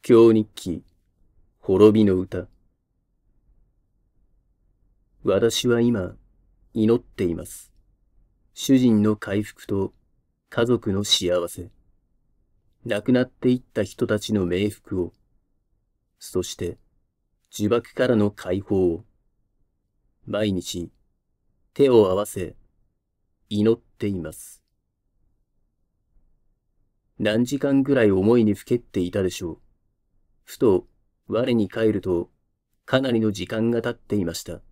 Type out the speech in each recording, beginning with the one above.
布教日記、滅びの歌。私は今、祈っています。主人の回復と家族の幸せ。亡くなっていった人たちの冥福を、そして呪縛からの解放を、毎日手を合わせ祈っています。何時間ぐらい思いにふけっていたでしょう。ふと我に帰ると、かなりの時間が経っていました。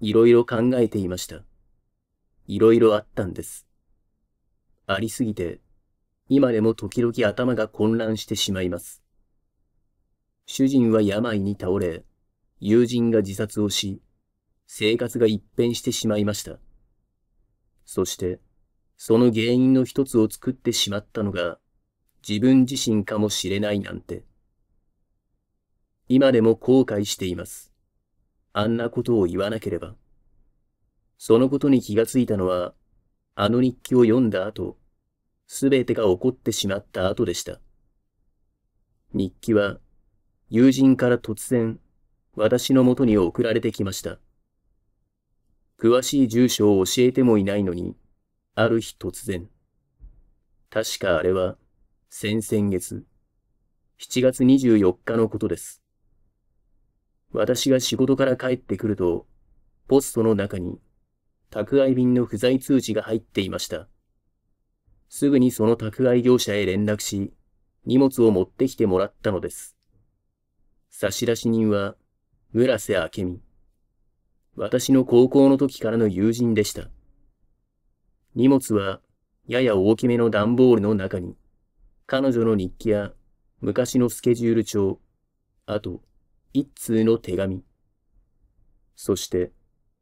いろいろ考えていました。いろいろあったんです。ありすぎて、今でも時々頭が混乱してしまいます。主人は病に倒れ、友人が自殺をし、生活が一変してしまいました。そして、その原因の一つを作ってしまったのが、自分自身かもしれないなんて。今でも後悔しています。あんなことを言わなければ。そのことに気がついたのは、あの日記を読んだ後、すべてが起こってしまった後でした。日記は、友人から突然、私の元に送られてきました。詳しい住所を教えてもいないのに、ある日突然。確かあれは、先々月、7月24日のことです。私が仕事から帰ってくると、ポストの中に宅配便の不在通知が入っていました。すぐにその宅配業者へ連絡し、荷物を持ってきてもらったのです。差出人は、村瀬明美。私の高校の時からの友人でした。荷物は、やや大きめの段ボールの中に、彼女の日記や昔のスケジュール帳、あと、一通の手紙。そして、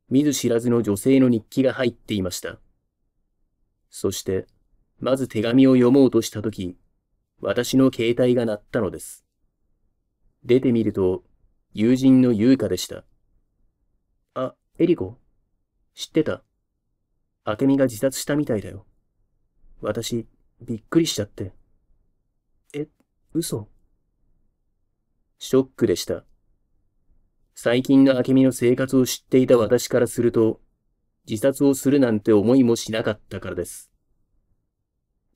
見ず知らずの女性の日記が入っていました。そして、まず手紙を読もうとしたとき、私の携帯が鳴ったのです。出てみると、友人の優香でした。あ、エリコ、知ってた。明美が自殺したみたいだよ。私、びっくりしちゃって。え、嘘ショックでした。最近の明美の生活を知っていた私からすると、自殺をするなんて思いもしなかったからです。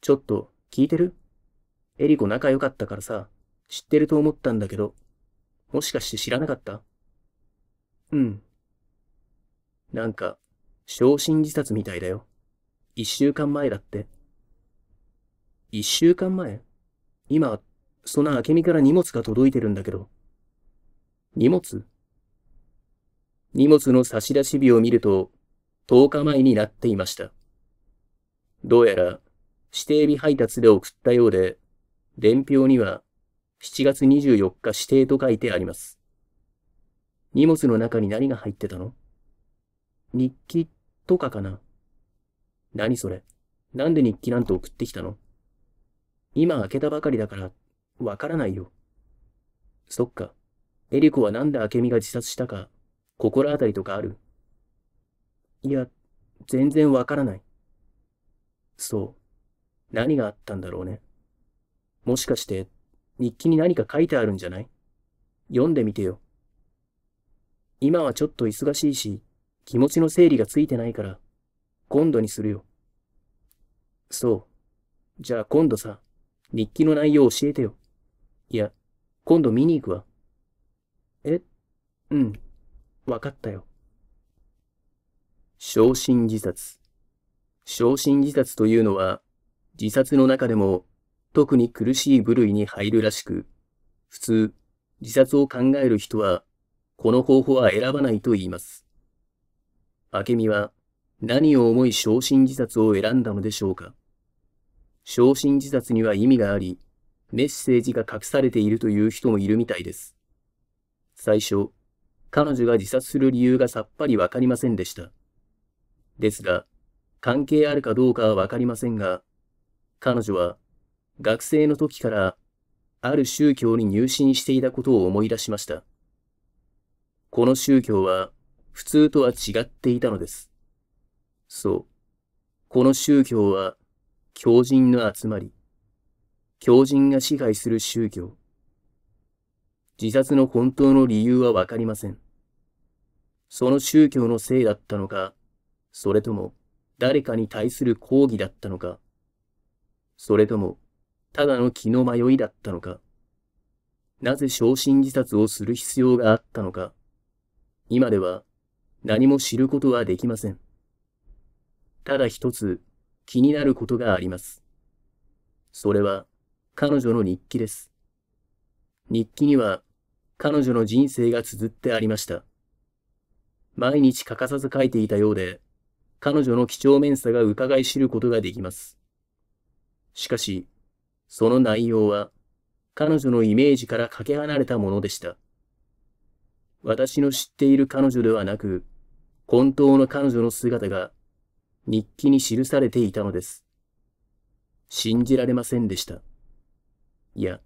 ちょっと、聞いてるエリコ仲良かったからさ、知ってると思ったんだけど、もしかして知らなかったうん。なんか、昇進自殺みたいだよ。一週間前だって。一週間前今、その明美から荷物が届いてるんだけど。荷物荷物の差出日を見ると、10日前になっていました。どうやら、指定日配達で送ったようで、伝票には、7月24日指定と書いてあります。荷物の中に何が入ってたの日記とかかな何それなんで日記なんて送ってきたの今開けたばかりだから、わからないよ。そっか。エリコはなんで明美が自殺したか心当たりとかあるいや、全然わからない。そう。何があったんだろうね。もしかして、日記に何か書いてあるんじゃない読んでみてよ。今はちょっと忙しいし、気持ちの整理がついてないから、今度にするよ。そう。じゃあ今度さ、日記の内容教えてよ。いや、今度見に行くわ。えうん。わかったよ。昇進自殺。昇進自殺というのは、自殺の中でも特に苦しい部類に入るらしく、普通、自殺を考える人は、この方法は選ばないと言います。明美は何を思い昇進自殺を選んだのでしょうか。昇進自殺には意味があり、メッセージが隠されているという人もいるみたいです。最初、彼女が自殺する理由がさっぱりわかりませんでした。ですが、関係あるかどうかはわかりませんが、彼女は学生の時からある宗教に入信していたことを思い出しました。この宗教は普通とは違っていたのです。そう。この宗教は狂人の集まり。狂人が支配する宗教。自殺の本当の理由はわかりません。その宗教のせいだったのか、それとも誰かに対する抗議だったのか、それともただの気の迷いだったのか、なぜ焼身自殺をする必要があったのか、今では何も知ることはできません。ただ一つ気になることがあります。それは彼女の日記です。日記には彼女の人生が綴ってありました。毎日欠かさず書いていたようで、彼女の貴重面さが伺い知ることができます。しかし、その内容は、彼女のイメージからかけ離れたものでした。私の知っている彼女ではなく、本当の彼女の姿が、日記に記されていたのです。信じられませんでした。いや、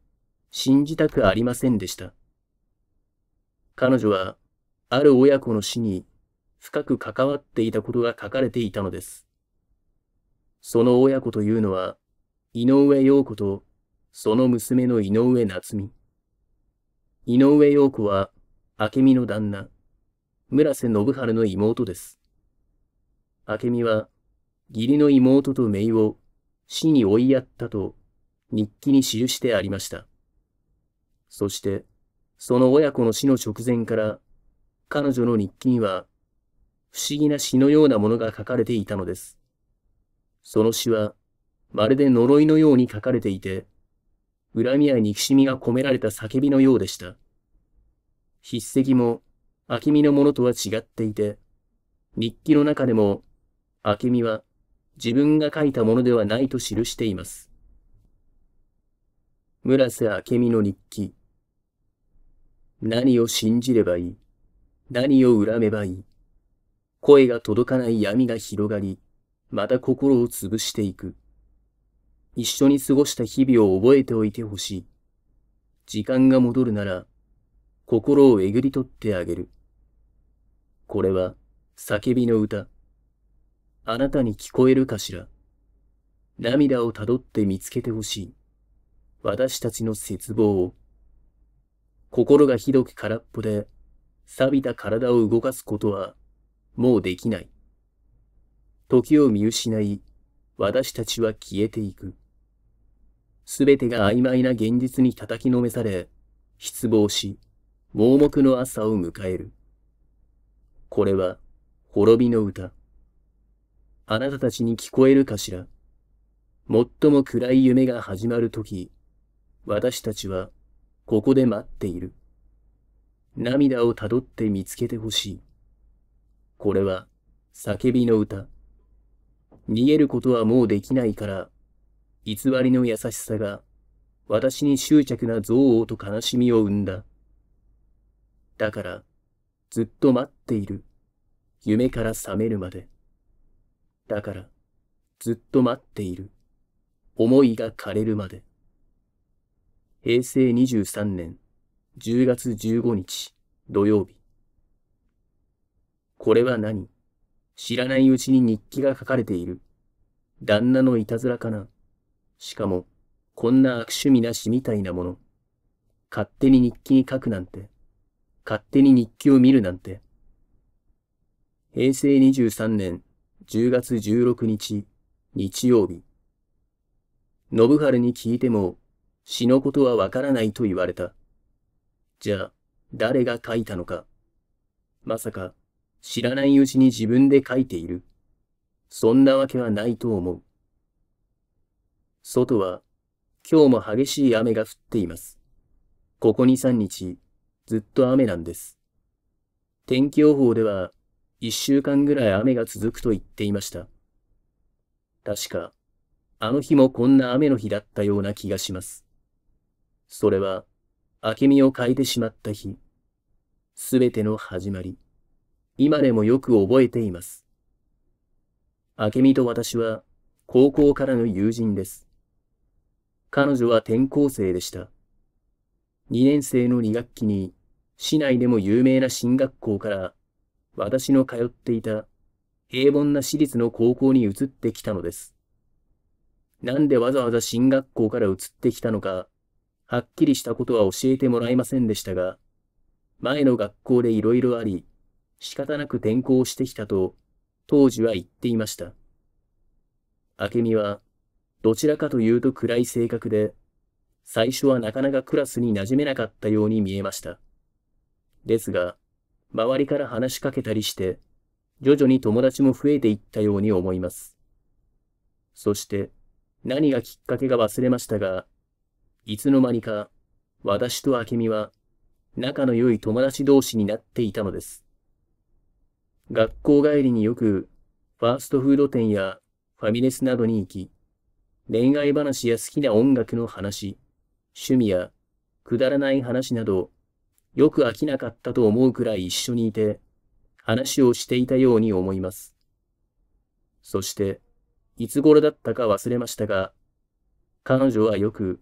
信じたくありませんでした。彼女は、ある親子の死に深く関わっていたことが書かれていたのです。その親子というのは、井上陽子とその娘の井上夏美。井上陽子は、明美の旦那、村瀬信春の妹です。明美は、義理の妹と姪を死に追いやったと、日記に記してありました。そして、その親子の死の直前から、彼女の日記には、不思議な詩のようなものが書かれていたのです。その詩は、まるで呪いのように書かれていて、恨みや憎しみが込められた叫びのようでした。筆跡も、明美のものとは違っていて、日記の中でも、明美は自分が書いたものではないと記しています。村瀬明美の日記。何を信じればいい何を恨めばいい声が届かない闇が広がり、また心を潰していく。一緒に過ごした日々を覚えておいてほしい。時間が戻るなら、心をえぐり取ってあげる。これは、叫びの歌。あなたに聞こえるかしら。涙をたどって見つけてほしい。私たちの絶望を。心がひどく空っぽで、錆びた体を動かすことは、もうできない。時を見失い、私たちは消えていく。すべてが曖昧な現実に叩きのめされ、失望し、盲目の朝を迎える。これは、滅びの歌。あなたたちに聞こえるかしら。最も暗い夢が始まるとき、私たちはここで待っている。涙をたどって見つけてほしい。これは叫びの歌。逃げることはもうできないから、偽りの優しさが私に執着な憎悪と悲しみを生んだ。だから、ずっと待っている。夢から覚めるまで。だから、ずっと待っている。思いが枯れるまで。平成23年10月15日土曜日。これは何知らないうちに日記が書かれている。旦那のいたずらかな。しかも、こんな悪趣味なしみたいなもの。勝手に日記に書くなんて。勝手に日記を見るなんて。平成23年10月16日日曜日。信春に聞いても死のことはわからないと言われた。じゃあ、誰が書いたのか。まさか、知らないうちに自分で書いている。そんなわけはないと思う。外は、今日も激しい雨が降っています。ここ2、3日、ずっと雨なんです。天気予報では、1週間ぐらい雨が続くと言っていました。確か、あの日もこんな雨の日だったような気がします。それは、明美を変えてしまった日。すべての始まり。今でもよく覚えています。明美と私は、高校からの友人です。彼女は転校生でした。2年生の2学期に、市内でも有名な進学校から、私の通っていた平凡な私立の高校に移ってきたのです。なんでわざわざ進学校から移ってきたのか、はっきりしたことは教えてもらえませんでしたが、前の学校でいろいろあり、仕方なく転校してきたと、当時は言っていました。明美は、どちらかというと暗い性格で、最初はなかなかクラスに馴染めなかったように見えました。ですが、周りから話しかけたりして、徐々に友達も増えていったように思います。そして、何がきっかけか忘れましたが、いつの間にか、私と明美は、仲の良い友達同士になっていたのです。学校帰りによく、ファーストフード店やファミレスなどに行き、恋愛話や好きな音楽の話、趣味やくだらない話など、よく飽きなかったと思うくらい一緒にいて、話をしていたように思います。そして、いつ頃だったか忘れましたが、彼女はよく、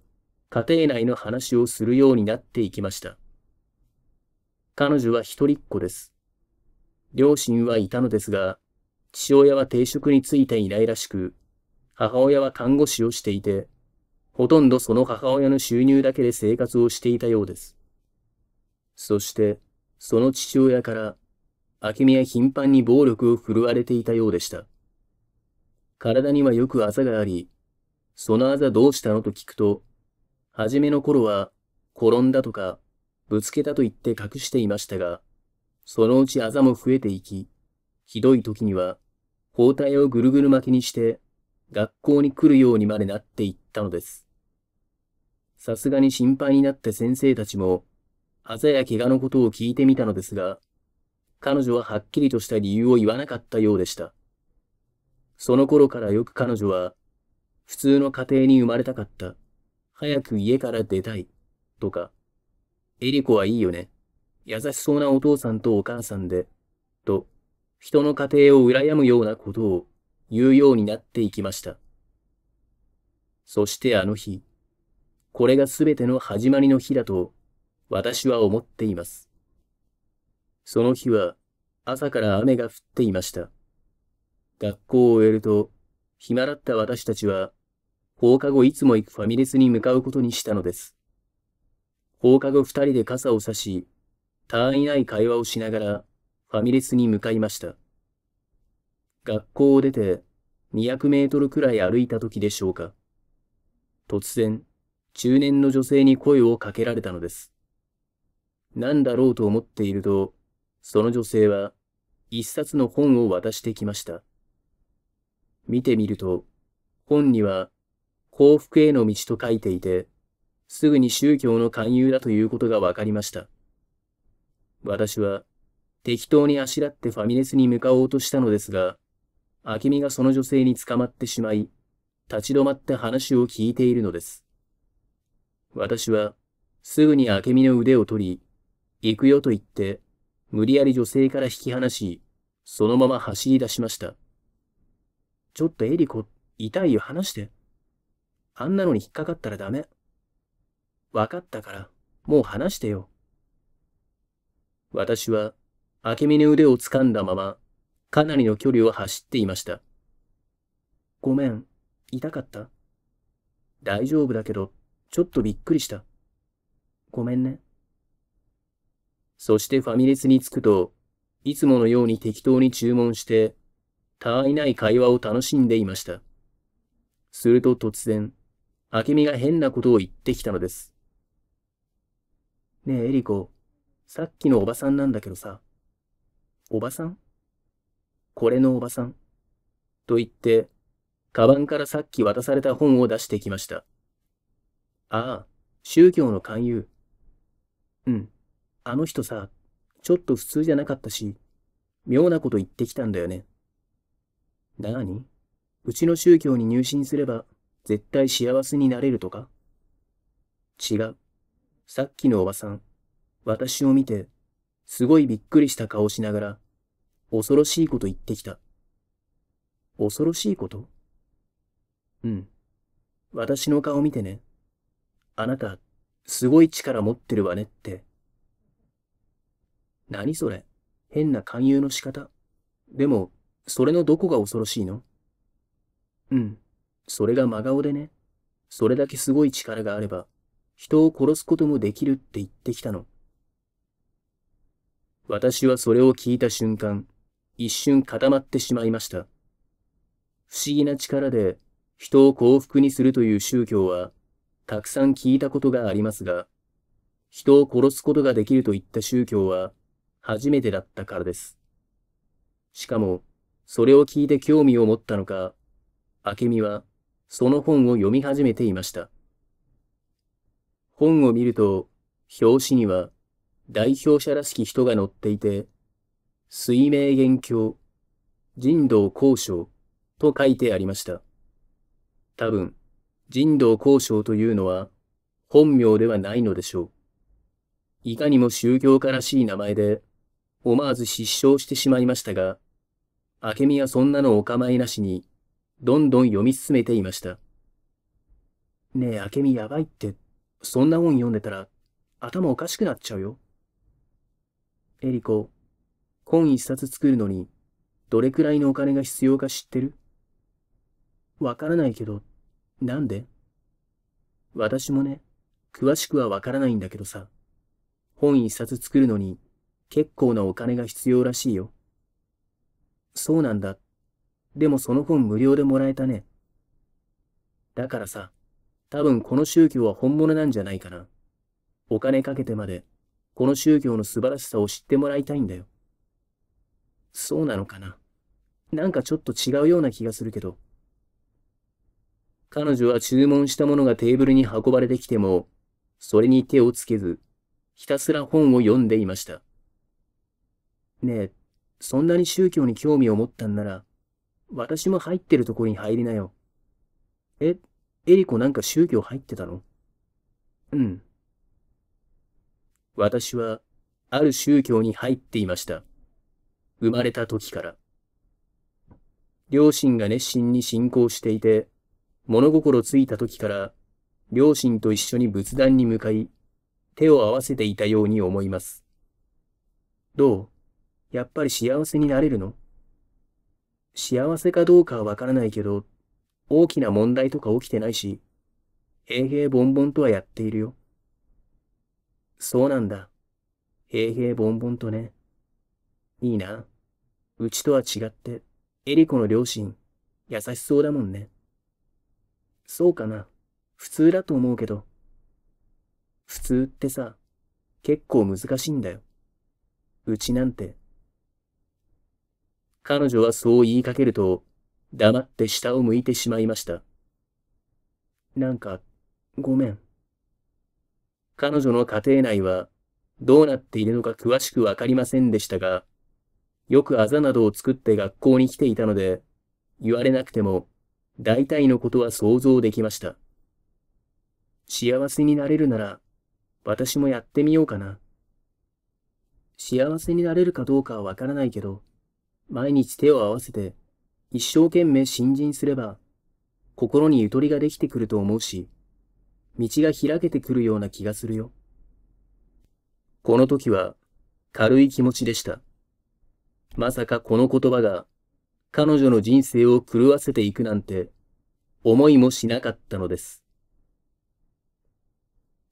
家庭内の話をするようになっていきました。彼女は一人っ子です。両親はいたのですが、父親は定職についていないらしく、母親は看護師をしていて、ほとんどその母親の収入だけで生活をしていたようです。そして、その父親から、明美は頻繁に暴力を振るわれていたようでした。体にはよくあざがあり、そのあざどうしたのと聞くと、初めの頃は、転んだとか、ぶつけたと言って隠していましたが、そのうちあざも増えていき、ひどい時には、包帯をぐるぐる巻きにして、学校に来るようにまでなっていったのです。さすがに心配になって先生たちも、あざや怪我のことを聞いてみたのですが、彼女ははっきりとした理由を言わなかったようでした。その頃からよく彼女は、普通の家庭に生まれたかった。早く家から出たい、とか。エリコはいいよね。優しそうなお父さんとお母さんで、と、人の家庭を羨むようなことを言うようになっていきました。そしてあの日、これが全ての始まりの日だと、私は思っています。その日は、朝から雨が降っていました。学校を終えると、暇だった私たちは放課後いつも行くファミレスに向かうことにしたのです。放課後二人で傘を差し、他愛ない会話をしながら、ファミレスに向かいました。学校を出て、200メートルくらい歩いた時でしょうか。突然、中年の女性に声をかけられたのです。何だろうと思っていると、その女性は、一冊の本を渡してきました。見てみると、本には、幸福への道と書いていて、すぐに宗教の勧誘だということが分かりました。私は、適当にあしらってファミレスに向かおうとしたのですが、明美がその女性に捕まってしまい、立ち止まって話を聞いているのです。私は、すぐに明美の腕を取り、行くよと言って、無理やり女性から引き離し、そのまま走り出しました。ちょっとエリコ、痛いよ話して。あんなのに引っかかったらダメ。わかったから、もう話してよ。私は、明美の腕を掴んだまま、かなりの距離を走っていました。ごめん、痛かった大丈夫だけど、ちょっとびっくりした。ごめんね。そしてファミレスに着くと、いつものように適当に注文して、たわいない会話を楽しんでいました。すると突然、明美が変なことを言ってきたのです。ねえ、エリコ、さっきのおばさんなんだけどさ、おばさんこれのおばさん。と言って、カバンからさっき渡された本を出してきました。ああ、宗教の勧誘。うん、あの人さ、ちょっと普通じゃなかったし、妙なこと言ってきたんだよね。なあにうちの宗教に入信すれば絶対幸せになれるとか違う。さっきのおばさん、私を見て、すごいびっくりした顔しながら、恐ろしいこと言ってきた。恐ろしいことうん。私の顔見てね。あなた、すごい力持ってるわねって。何それ変な勧誘の仕方。でも、それのどこが恐ろしいのうん。それが真顔でね、それだけすごい力があれば、人を殺すこともできるって言ってきたの。私はそれを聞いた瞬間、一瞬固まってしまいました。不思議な力で人を幸福にするという宗教は、たくさん聞いたことがありますが、人を殺すことができるといった宗教は、初めてだったからです。しかも、それを聞いて興味を持ったのか、明美はその本を読み始めていました。本を見ると、表紙には代表者らしき人が載っていて、水明元凶、人道交渉と書いてありました。多分、人道交渉というのは本名ではないのでしょう。いかにも宗教家らしい名前で、思わず失笑してしまいましたが、明美はそんなのお構いなしに、どんどん読み進めていました。ねえ、あけみやばいって、そんな本読んでたら、頭おかしくなっちゃうよ。エリコ、本一冊作るのに、どれくらいのお金が必要か知ってるわからないけど、なんで私もね、詳しくはわからないんだけどさ、本一冊作るのに、結構なお金が必要らしいよ。そうなんだ。でもその本無料でもらえたね。だからさ、多分この宗教は本物なんじゃないかな。お金かけてまで、この宗教の素晴らしさを知ってもらいたいんだよ。そうなのかな。なんかちょっと違うような気がするけど。彼女は注文したものがテーブルに運ばれてきても、それに手をつけず、ひたすら本を読んでいました。ねえ、そんなに宗教に興味を持ったんなら、私も入ってるところに入りなよ。え、エリコなんか宗教入ってたのうん。私は、ある宗教に入っていました。生まれた時から。両親が熱心に信仰していて、物心ついた時から、両親と一緒に仏壇に向かい、手を合わせていたように思います。どうやっぱり幸せになれるの幸せかどうかはわからないけど、大きな問題とか起きてないし、平平ボンボンとはやっているよ。そうなんだ。平平ボンボンとね。いいな。うちとは違って、エリコの両親、優しそうだもんね。そうかな。普通だと思うけど。普通ってさ、結構難しいんだよ。うちなんて。彼女はそう言いかけると、黙って下を向いてしまいました。なんか、ごめん。彼女の家庭内は、どうなっているのか詳しくわかりませんでしたが、よくあざなどを作って学校に来ていたので、言われなくても、大体のことは想像できました。幸せになれるなら、私もやってみようかな。幸せになれるかどうかはわからないけど、毎日手を合わせて、一生懸命新人すれば、心にゆとりができてくると思うし、道が開けてくるような気がするよ。この時は、軽い気持ちでした。まさかこの言葉が、彼女の人生を狂わせていくなんて、思いもしなかったのです。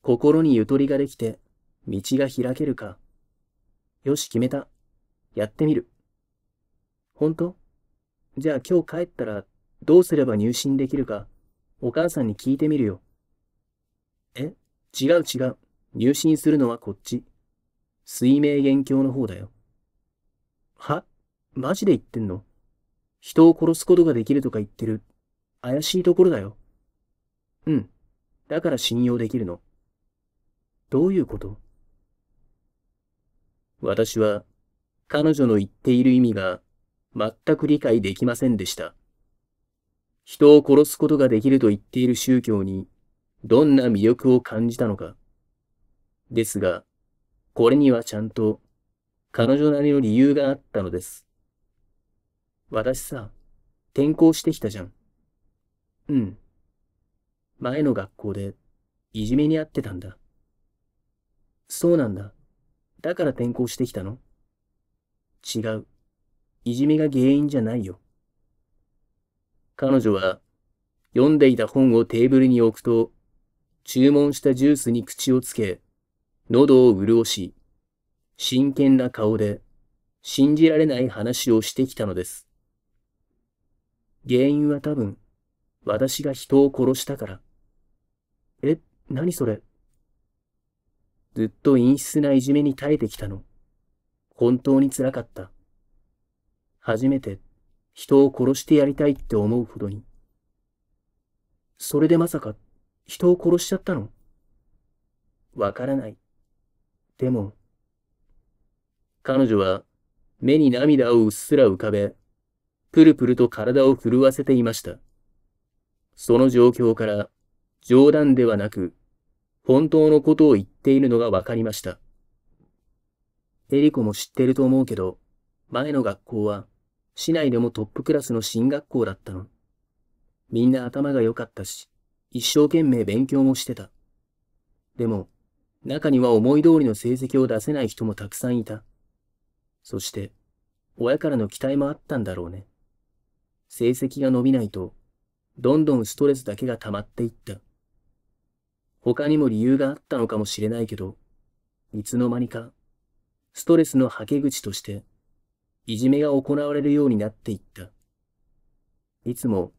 心にゆとりができて、道が開けるか。よし、決めた。やってみる。本当じゃあ今日帰ったらどうすれば入信できるか、お母さんに聞いてみるよ。え違う違う。入信するのはこっち。水明元凶の方だよ。はマジで言ってんの人を殺すことができるとか言ってる。怪しいところだよ。うん。だから信用できるの。どういうこと私は、彼女の言っている意味が全く理解できませんでした。人を殺すことができると言っている宗教に、どんな魅力を感じたのか。ですが、これにはちゃんと、彼女なりの理由があったのです。私さ、転校してきたじゃん。うん。前の学校で、いじめにあってたんだ。そうなんだ。だから転校してきたの違う。いじめが原因じゃないよ。彼女は、読んでいた本をテーブルに置くと、注文したジュースに口をつけ、喉を潤し、真剣な顔で、信じられない話をしてきたのです。原因は多分、私が人を殺したから。え、何それずっと陰湿ないじめに耐えてきたの。本当につらかった。初めて人を殺してやりたいって思うほどに。それでまさか人を殺しちゃったのわからない。でも、彼女は目に涙をうっすら浮かべ、プルプルと体を震わせていました。その状況から冗談ではなく、本当のことを言っているのがわかりました。エリコも知ってると思うけど、前の学校は、市内でもトップクラスの進学校だったの。みんな頭が良かったし、一生懸命勉強もしてた。でも、中には思い通りの成績を出せない人もたくさんいた。そして、親からの期待もあったんだろうね。成績が伸びないと、どんどんストレスだけが溜まっていった。他にも理由があったのかもしれないけど、いつの間にか、ストレスのはけ口として、いじめが行われるようになっていった。いつも、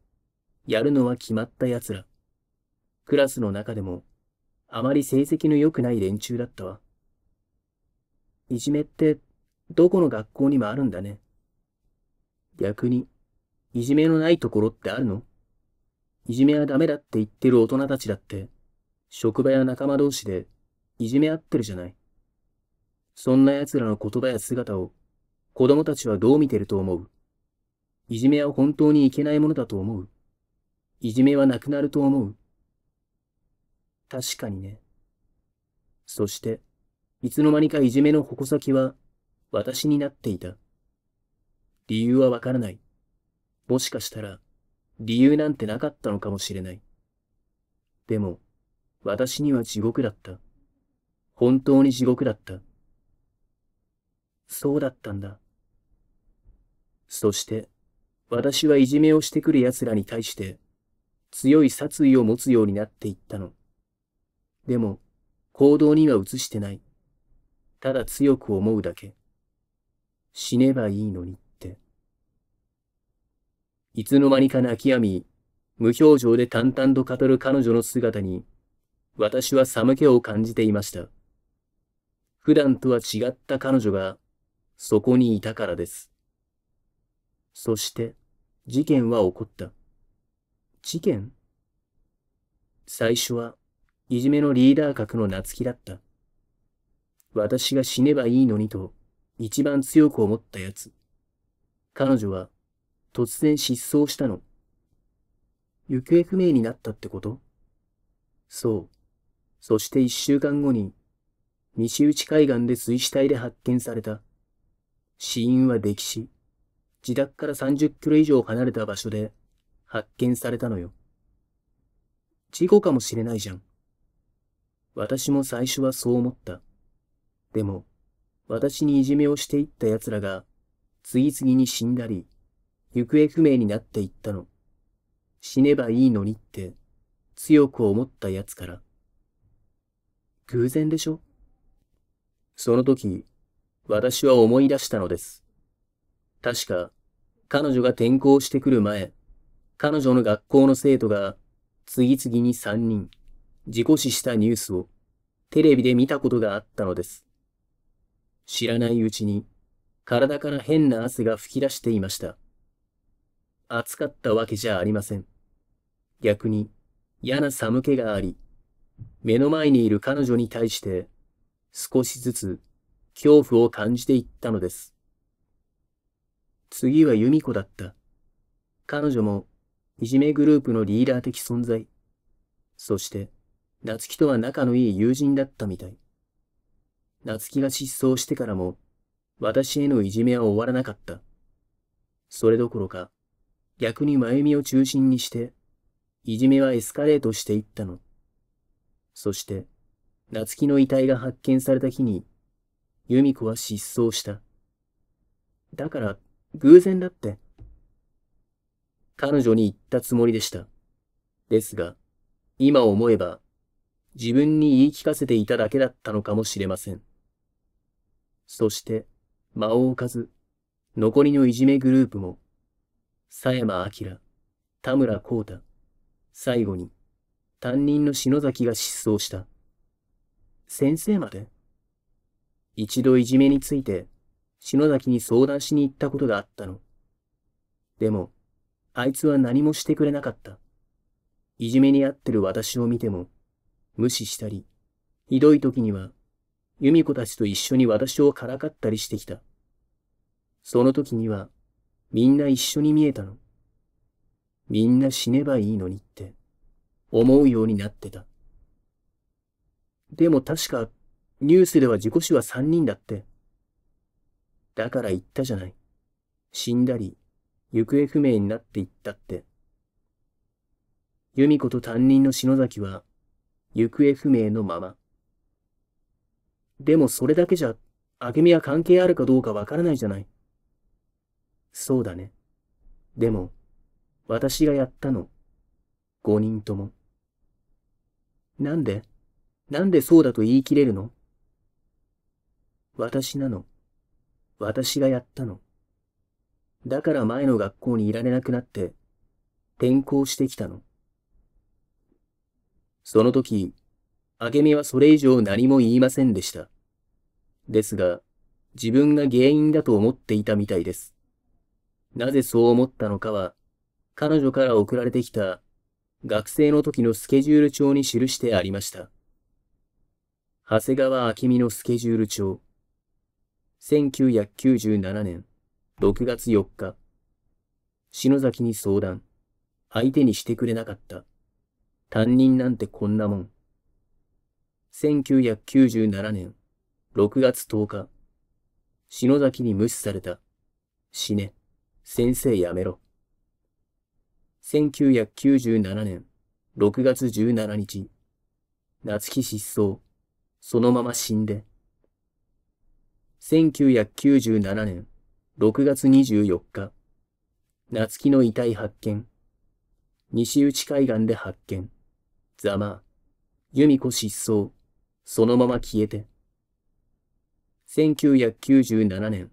やるのは決まった奴ら。クラスの中でも、あまり成績の良くない連中だったわ。いじめって、どこの学校にもあるんだね。逆に、いじめのないところってあるのいじめはダメだって言ってる大人たちだって、職場や仲間同士でいじめ合ってるじゃない。そんな奴らの言葉や姿を子供たちはどう見てると思ういじめは本当にいけないものだと思ういじめはなくなると思う確かにね。そして、いつの間にかいじめの矛先は私になっていた。理由はわからない。もしかしたら、理由なんてなかったのかもしれない。でも、私には地獄だった。本当に地獄だった。そうだったんだ。そして、私はいじめをしてくる奴らに対して、強い殺意を持つようになっていったの。でも、行動には移してない。ただ強く思うだけ。死ねばいいのにって。いつの間にか泣きやみ、無表情で淡々と語る彼女の姿に、私は寒気を感じていました。普段とは違った彼女が、そこにいたからです。そして、事件は起こった。事件最初は、いじめのリーダー格の夏希だった。私が死ねばいいのにと、一番強く思ったやつ。彼女は、突然失踪したの。行方不明になったってことそう。そして一週間後に、西内海岸で水死体で発見された。死因は溺死。自宅から30キロ以上離れた場所で発見されたのよ。事故かもしれないじゃん。私も最初はそう思った。でも、私にいじめをしていった奴らが、次々に死んだり、行方不明になっていったの。死ねばいいのにって、強く思った奴から。偶然でしょその時、私は思い出したのです。確か、彼女が転校してくる前、彼女の学校の生徒が、次々に3人、事故死したニュースを、テレビで見たことがあったのです。知らないうちに、体から変な汗が吹き出していました。暑かったわけじゃありません。逆に、嫌な寒気があり、目の前にいる彼女に対して、少しずつ恐怖を感じていったのです。次は由美子だった。彼女も、いじめグループのリーダー的存在。そして、夏希とは仲のいい友人だったみたい。夏希が失踪してからも、私へのいじめは終わらなかった。それどころか、逆に真由美を中心にして、いじめはエスカレートしていったの。そして、夏希の遺体が発見された日に、由美子は失踪した。だから、偶然だって。彼女に言ったつもりでした。ですが、今思えば、自分に言い聞かせていただけだったのかもしれません。そして、魔王かず、残りのいじめグループも、佐山明、田村光太、最後に、担任の篠崎が失踪した。先生まで一度いじめについて篠崎に相談しに行ったことがあったの。でも、あいつは何もしてくれなかった。いじめにあってる私を見ても、無視したり、ひどい時には、由美子たちと一緒に私をからかったりしてきた。その時には、みんな一緒に見えたの。みんな死ねばいいのにって、思うようになってた。でも確か、ニュースでは事故死は3人だって。だから言ったじゃない。死んだり、行方不明になっていったって。由美子と担任の篠崎は、行方不明のまま。でもそれだけじゃ、明美は関係あるかどうかわからないじゃない。そうだね。でも、私がやったの。五人とも。なんでなんでそうだと言い切れるの私なの。私がやったの。だから前の学校にいられなくなって、転校してきたの。その時、あげみはそれ以上何も言いませんでした。ですが、自分が原因だと思っていたみたいです。なぜそう思ったのかは、彼女から送られてきた学生の時のスケジュール帳に記してありました。長谷川明美のスケジュール帳。1997年6月4日、篠崎に相談。相手にしてくれなかった。担任なんてこんなもん。1997年6月10日、篠崎に無視された。死ね。先生やめろ。1997年6月17日、夏木失踪。そのまま死んで。1997年6月24日、夏希の遺体発見。西内海岸で発見。ざま由美子失踪。そのまま消えて。1997年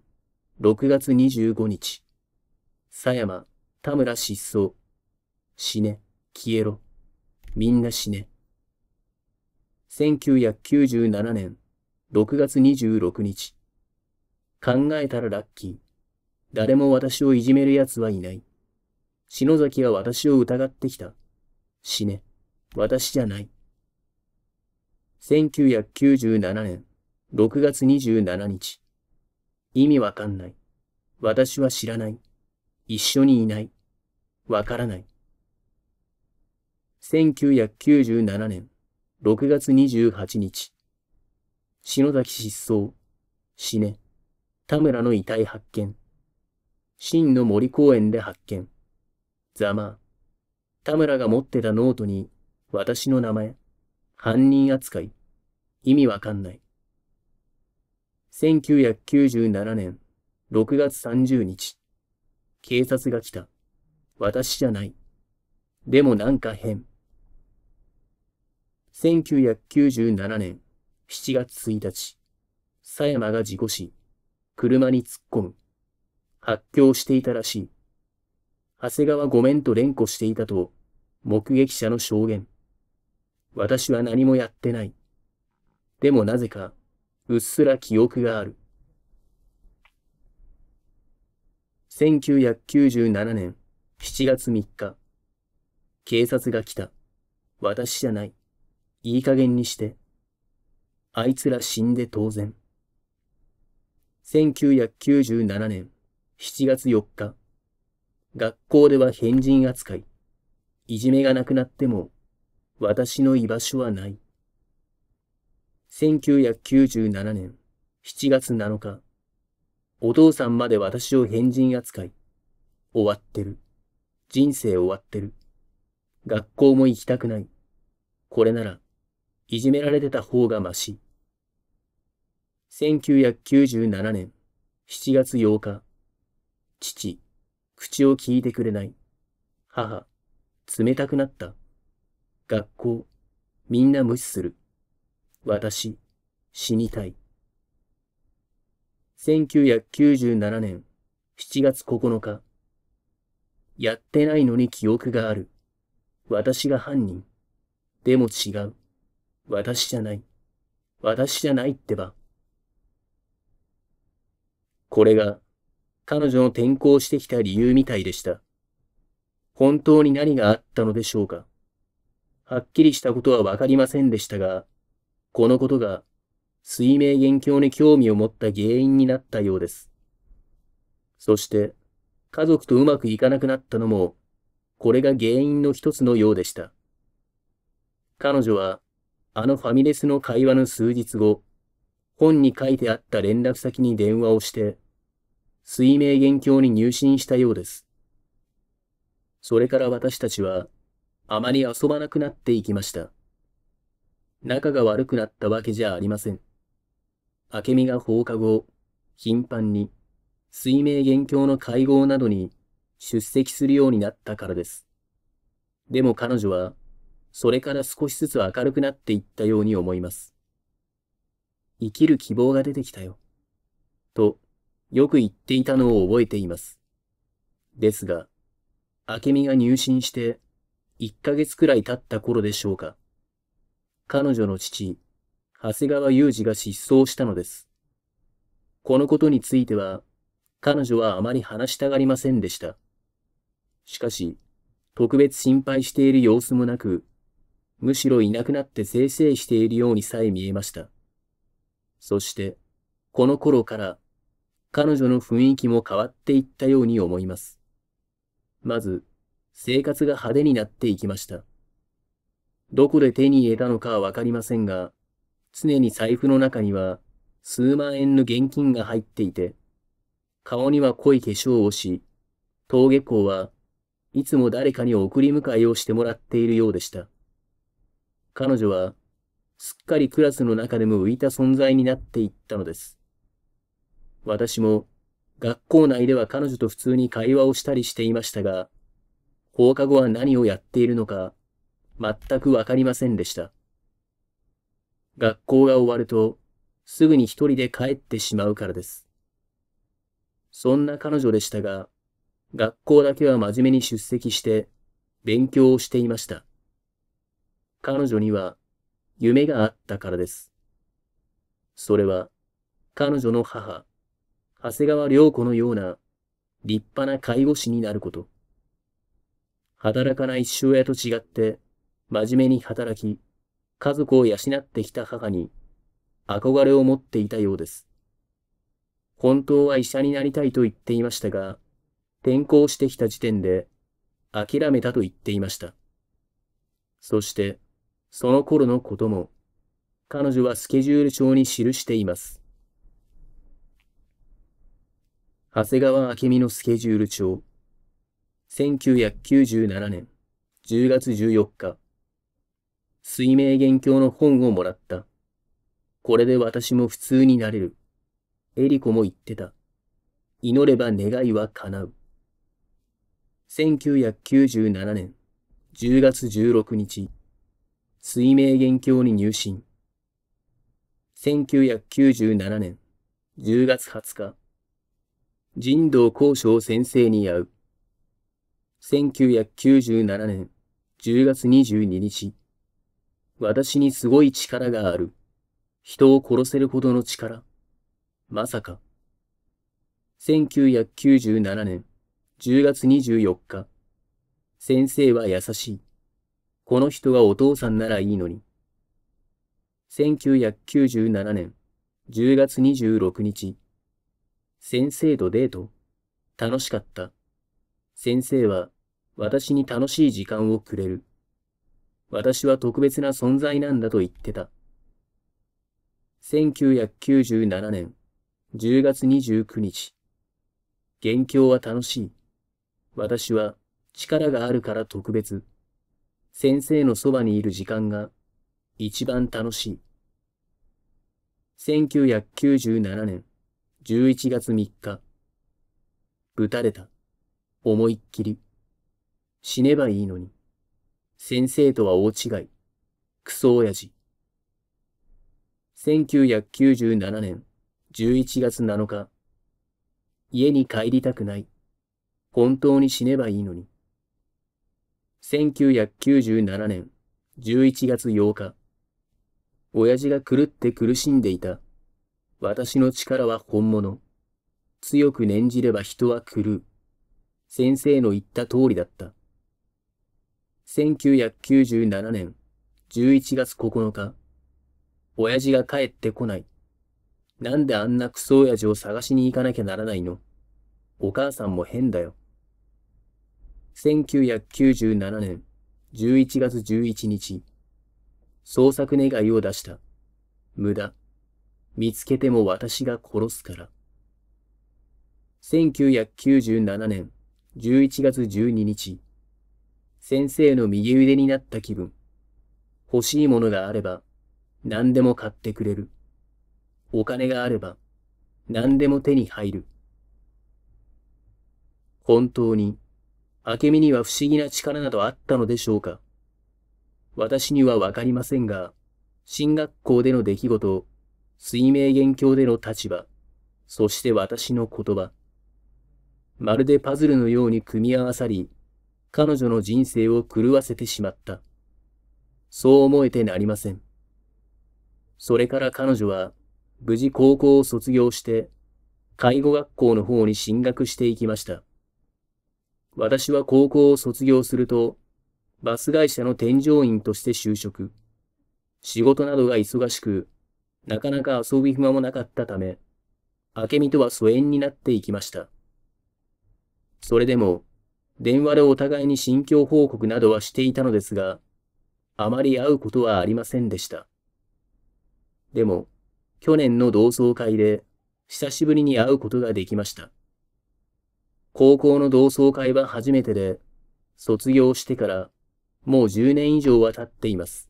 6月25日。佐山、田村失踪。死ね、消えろ。みんな死ね。1997年6月26日。考えたらラッキー。誰も私をいじめる奴はいない。篠崎は私を疑ってきた。死ね。私じゃない。1997年6月27日。意味わかんない。私は知らない。一緒にいない。わからない。1997年6月28日。篠崎失踪。死ね。田村の遺体発見。真の森公園で発見。ざま。田村が持ってたノートに、私の名前、犯人扱い、意味わかんない。1997年6月30日。警察が来た。私じゃない。でもなんか変。1997年7月1日。佐山が事故死。車に突っ込む。発狂していたらしい。長谷川ごめんと連呼していたと、目撃者の証言。私は何もやってない。でもなぜか、うっすら記憶がある。1997年7月3日。警察が来た。私じゃない。いい加減にして。あいつら死んで当然。1997年7月4日、学校では変人扱い。いじめがなくなっても、私の居場所はない。1997年7月7日、お父さんまで私を変人扱い。終わってる。人生終わってる。学校も行きたくない。これなら、いじめられてた方がまし。1997年7月8日、父、口を聞いてくれない。母、冷たくなった。学校、みんな無視する。私、死にたい。1997年7月9日、やってないのに記憶がある。私が犯人。でも違う。私じゃない。私じゃないってば。これが彼女の転校してきた理由みたいでした。本当に何があったのでしょうかはっきりしたことはわかりませんでしたが、このことが水明元凶に興味を持った原因になったようです。そして、家族とうまくいかなくなったのも、これが原因の一つのようでした。彼女は、あのファミレスの会話の数日後、本に書いてあった連絡先に電話をして、水明元教に入信したようです。それから私たちは、あまり遊ばなくなっていきました。仲が悪くなったわけじゃありません。明美が放課後、頻繁に、水明元教の会合などに出席するようになったからです。でも彼女は、それから少しずつ明るくなっていったように思います。生きる希望が出てきたよ。と、よく言っていたのを覚えています。ですが、明美が入信して1ヶ月くらい経った頃でしょうか。彼女の父、長谷川雄二が失踪したのです。このことについては、彼女はあまり話したがりませんでした。しかし、特別心配している様子もなく、むしろいなくなって生成しているようにさえ見えました。そして、この頃から、彼女の雰囲気も変わっていったように思います。まず、生活が派手になっていきました。どこで手に入れたのかはわかりませんが、常に財布の中には数万円の現金が入っていて、顔には濃い化粧をし、登下校はいつも誰かに送り迎えをしてもらっているようでした。彼女はすっかりクラスの中でも浮いた存在になっていったのです。私も学校内では彼女と普通に会話をしたりしていましたが、放課後は何をやっているのか全くわかりませんでした。学校が終わるとすぐに一人で帰ってしまうからです。そんな彼女でしたが、学校だけは真面目に出席して勉強をしていました。彼女には夢があったからです。それは、彼女の母、長谷川良子のような立派な介護士になること。働かない父親と違って、真面目に働き、家族を養ってきた母に、憧れを持っていたようです。本当は医者になりたいと言っていましたが、転校してきた時点で、諦めたと言っていました。そして、その頃のことも、彼女はスケジュール帳に記しています。長谷川明美のスケジュール帳。1997年10月14日。水明元凶の本をもらった。これで私も普通になれる。エリコも言ってた。祈れば願いは叶う。1997年10月16日。水明元教に入信。1997年10月20日、人道交渉先生に会う。1997年10月22日、私にすごい力がある。人を殺せるほどの力。まさか。1997年10月24日、先生は優しい。この人がお父さんならいいのに。1997年10月26日。先生とデート。楽しかった。先生は私に楽しい時間をくれる。私は特別な存在なんだと言ってた。1997年10月29日。元凶は楽しい。私は力があるから特別。先生のそばにいる時間が一番楽しい。1997年11月3日。ぶたれた。思いっきり。死ねばいいのに。先生とは大違い。クソ親父。1997年11月7日。家に帰りたくない。本当に死ねばいいのに。1997年11月8日、親父が狂って苦しんでいた。私の力は本物。強く念じれば人は狂う。先生の言った通りだった。1997年11月9日、親父が帰ってこない。なんであんなクソ親父を探しに行かなきゃならないのお母さんも変だよ。1997年11月11日、捜索願いを出した。無駄。見つけても私が殺すから。1997年11月12日、先生の右腕になった気分。欲しいものがあれば、何でも買ってくれる。お金があれば、何でも手に入る。本当に明美には不思議な力などあったのでしょうか私にはわかりませんが、進学校での出来事、水明元凶での立場、そして私の言葉。まるでパズルのように組み合わさり、彼女の人生を狂わせてしまった。そう思えてなりません。それから彼女は、無事高校を卒業して、介護学校の方に進学していきました。私は高校を卒業すると、バス会社の添乗員として就職。仕事などが忙しく、なかなか遊び暇もなかったため、明美とは疎遠になっていきました。それでも、電話でお互いに心境報告などはしていたのですが、あまり会うことはありませんでした。でも、去年の同窓会で、久しぶりに会うことができました。高校の同窓会は初めてで、卒業してからもう10年以上は経っています。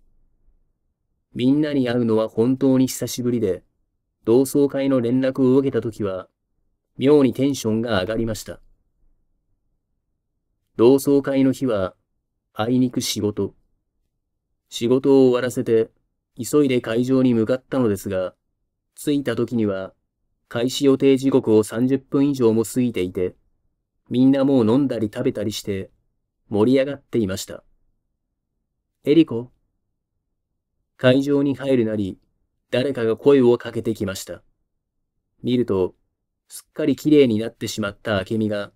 みんなに会うのは本当に久しぶりで、同窓会の連絡を受けた時は、妙にテンションが上がりました。同窓会の日は、あいにく仕事。仕事を終わらせて、急いで会場に向かったのですが、着いた時には、開始予定時刻を30分以上も過ぎていて、みんなもう飲んだり食べたりして盛り上がっていました。エリコ会場に入るなり、誰かが声をかけてきました。見ると、すっかり綺麗になってしまった明美が、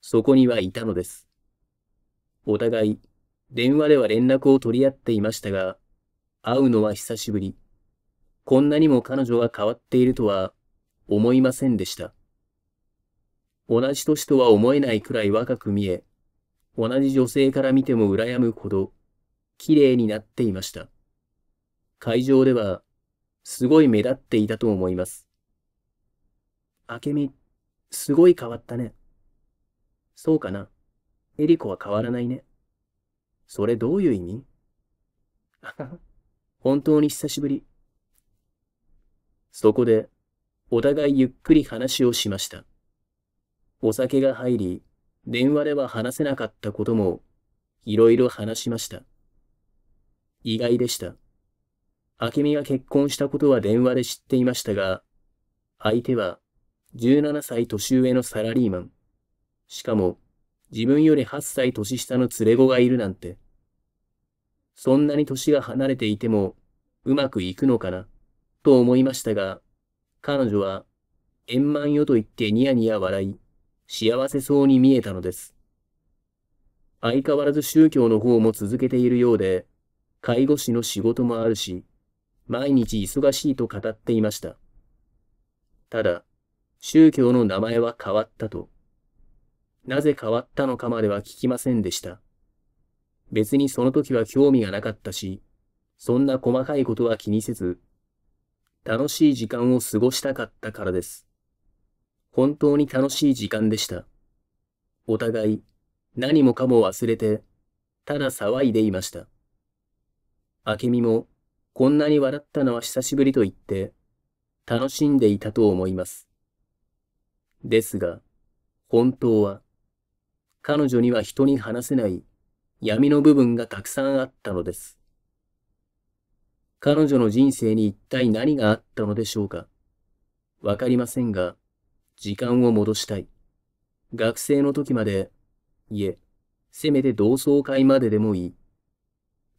そこにはいたのです。お互い、電話では連絡を取り合っていましたが、会うのは久しぶり。こんなにも彼女が変わっているとは思いませんでした。同じ年とは思えないくらい若く見え、同じ女性から見ても羨むほど、綺麗になっていました。会場では、すごい目立っていたと思います。明美、すごい変わったね。そうかな。エリコは変わらないね。それどういう意味 本当に久しぶり。そこで、お互いゆっくり話をしました。お酒が入り、電話では話せなかったことも、いろいろ話しました。意外でした。明美が結婚したことは電話で知っていましたが、相手は17歳年上のサラリーマン。しかも、自分より8歳年下の連れ子がいるなんて。そんなに年が離れていても、うまくいくのかな、と思いましたが、彼女は、円満よと言ってニヤニヤ笑い、幸せそうに見えたのです。相変わらず宗教の方も続けているようで、介護士の仕事もあるし、毎日忙しいと語っていました。ただ、宗教の名前は変わったと。なぜ変わったのかまでは聞きませんでした。別にその時は興味がなかったし、そんな細かいことは気にせず、楽しい時間を過ごしたかったからです。本当に楽しい時間でした。お互い、何もかも忘れて、ただ騒いでいました。明美も、こんなに笑ったのは久しぶりと言って、楽しんでいたと思います。ですが、本当は、彼女には人に話せない闇の部分がたくさんあったのです。彼女の人生に一体何があったのでしょうか。わかりませんが、時間を戻したい。学生の時まで、いえ、せめて同窓会まででもいい。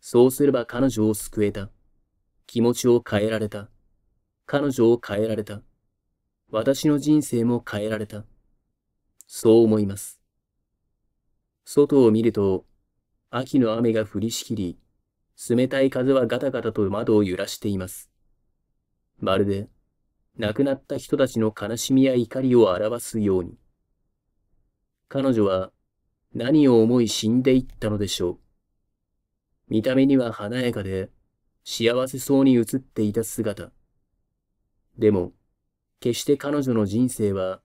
そうすれば彼女を救えた。気持ちを変えられた。彼女を変えられた。私の人生も変えられた。そう思います。外を見ると、秋の雨が降りしきり、冷たい風はガタガタと窓を揺らしています。まるで、亡くなった人たちの悲しみや怒りを表すように。彼女は何を思い死んでいったのでしょう。見た目には華やかで幸せそうに映っていた姿。でも、決して彼女の人生は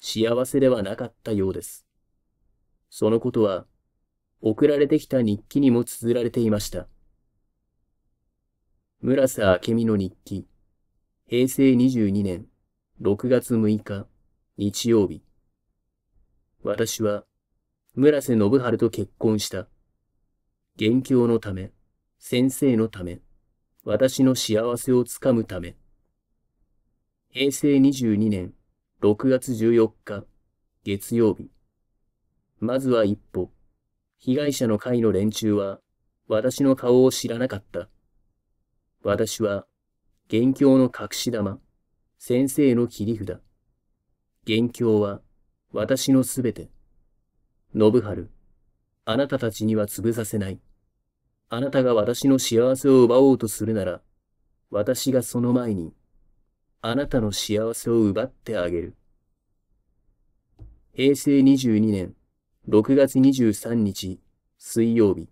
幸せではなかったようです。そのことは、送られてきた日記にも綴られていました。村瀬明美の日記。平成22年6月6日日曜日。私は村瀬信春と結婚した。元凶のため、先生のため、私の幸せをつかむため。平成22年6月14日月曜日。まずは一歩。被害者の会の連中は私の顔を知らなかった。私は元凶の隠し玉、先生の切り札。元凶は、私のすべて。信春、あなたたちには潰させない。あなたが私の幸せを奪おうとするなら、私がその前に、あなたの幸せを奪ってあげる。平成22年6月23日水曜日。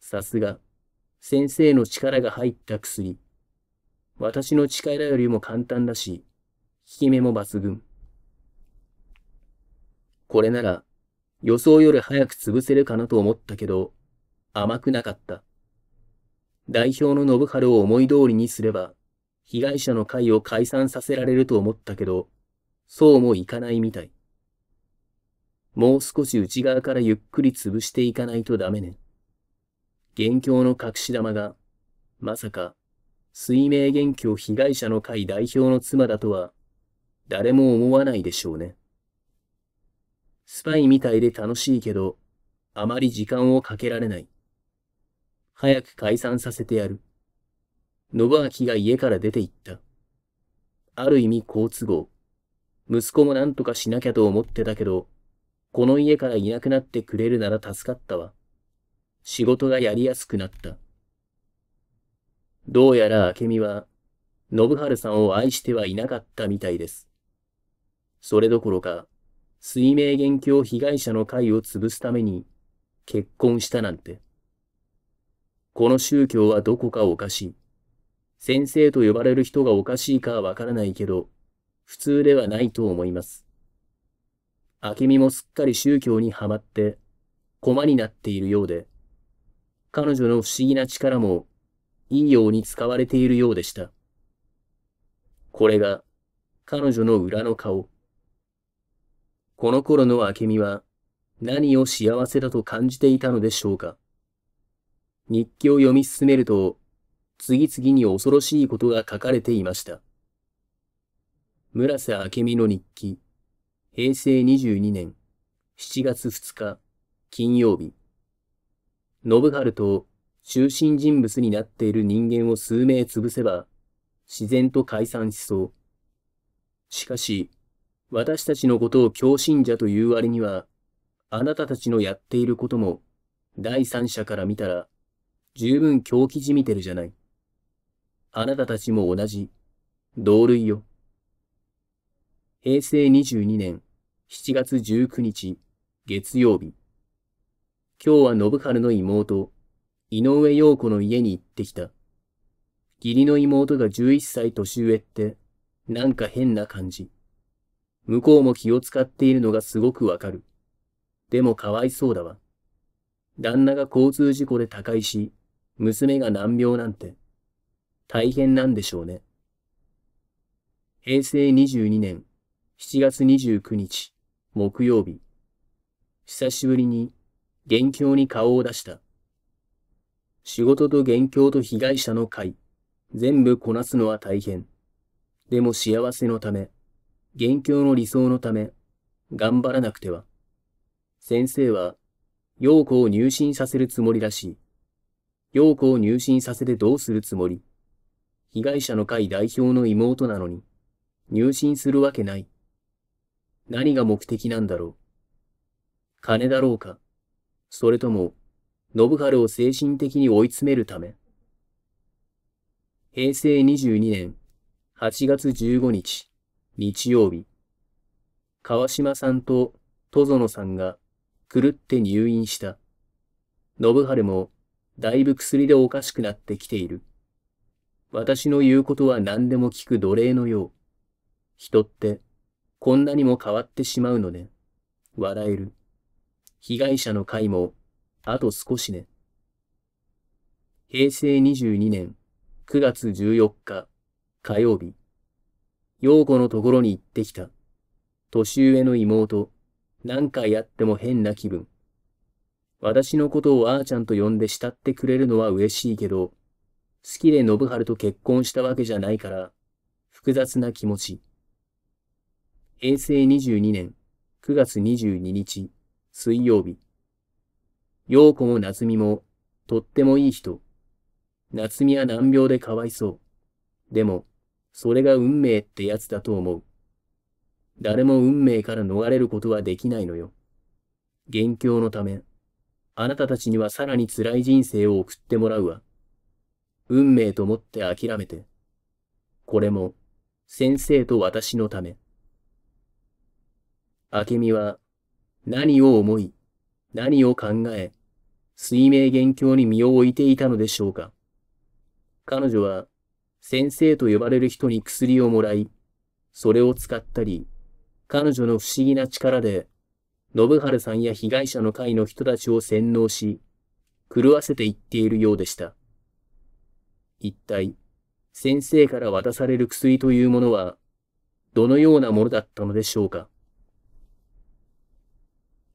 さすが、先生の力が入った薬。私の力よりも簡単だし、効き目も抜群。これなら、予想より早く潰せるかなと思ったけど、甘くなかった。代表の信春を思い通りにすれば、被害者の会を解散させられると思ったけど、そうもいかないみたい。もう少し内側からゆっくり潰していかないとダメね。元凶の隠し玉が、まさか、水明元凶被害者の会代表の妻だとは、誰も思わないでしょうね。スパイみたいで楽しいけど、あまり時間をかけられない。早く解散させてやる。信明が家から出て行った。ある意味好都合。息子も何とかしなきゃと思ってたけど、この家からいなくなってくれるなら助かったわ。仕事がやりやすくなった。どうやら明美は、信春さんを愛してはいなかったみたいです。それどころか、水明元凶被害者の会を潰すために、結婚したなんて。この宗教はどこかおかしい。先生と呼ばれる人がおかしいかはわからないけど、普通ではないと思います。明美もすっかり宗教にはまって、駒になっているようで、彼女の不思議な力もいいように使われているようでした。これが彼女の裏の顔。この頃の明美は何を幸せだと感じていたのでしょうか。日記を読み進めると、次々に恐ろしいことが書かれていました。村瀬明美の日記、平成22年7月2日、金曜日。信春と中心人物になっている人間を数名潰せば、自然と解散しそう。しかし、私たちのことを狂信者という割には、あなたたちのやっていることも、第三者から見たら、十分狂気じみてるじゃない。あなたたちも同じ、同類よ。平成22年7月19日、月曜日。今日は信春の妹、井上陽子の家に行ってきた。義理の妹が11歳年上って、なんか変な感じ。向こうも気を使っているのがすごくわかる。でもかわいそうだわ。旦那が交通事故で他界し、娘が難病なんて、大変なんでしょうね。平成22年7月29日、木曜日。久しぶりに、元凶に顔を出した。仕事と元凶と被害者の会、全部こなすのは大変。でも幸せのため、元凶の理想のため、頑張らなくては。先生は、陽子を入信させるつもりらしい。陽子を入信させてどうするつもり被害者の会代表の妹なのに、入信するわけない。何が目的なんだろう金だろうかそれとも、信春を精神的に追い詰めるため。平成22年8月15日、日曜日、川島さんと戸園さんが狂って入院した。信春もだいぶ薬でおかしくなってきている。私の言うことは何でも聞く奴隷のよう。人ってこんなにも変わってしまうので、笑える。被害者の会もあと少しね。平成22年9月14日火曜日、陽子のところに行ってきた。年上の妹、何回やっても変な気分。私のことをあーちゃんと呼んで慕ってくれるのは嬉しいけど、好きで信春と結婚したわけじゃないから、複雑な気持ち。平成22年9月22日水曜日、陽子も夏美も、とってもいい人。夏美は難病でかわいそう。でも、それが運命ってやつだと思う。誰も運命から逃れることはできないのよ。元凶のため、あなたたちにはさらに辛い人生を送ってもらうわ。運命と思って諦めて。これも、先生と私のため。明美は、何を思い、何を考え、水明元凶に身を置いていたのでしょうか。彼女は、先生と呼ばれる人に薬をもらい、それを使ったり、彼女の不思議な力で、信春さんや被害者の会の人たちを洗脳し、狂わせていっているようでした。一体、先生から渡される薬というものは、どのようなものだったのでしょうか。